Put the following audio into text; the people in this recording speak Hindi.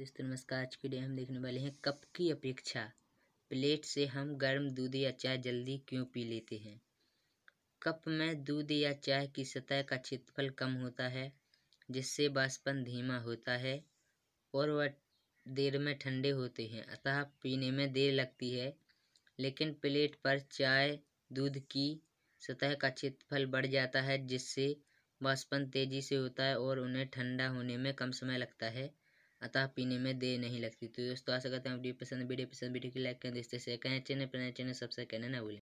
दोस्तों नमस्कार आज की डे हम देखने वाले हैं कप की अपेक्षा प्लेट से हम गर्म दूध या चाय जल्दी क्यों पी लेते हैं कप में दूध या चाय की सतह का क्षेत्रफल कम होता है जिससे बाष्पन धीमा होता है और वह देर में ठंडे होते हैं अतः पीने में देर लगती है लेकिन प्लेट पर चाय दूध की सतह का क्षेत्रफल बढ़ जाता है जिससे बाष्पन तेजी से होता है और उन्हें ठंडा होने में कम समय लगता है अतः पीने में देर नहीं लगती तो दोस्तों आशा करते हैं वीडियो पसंद वीडियो पसंद वीडियो की लाइक करें दोस्तों से कहें चैनल पर नए चैनल सबसे करना ना भूलें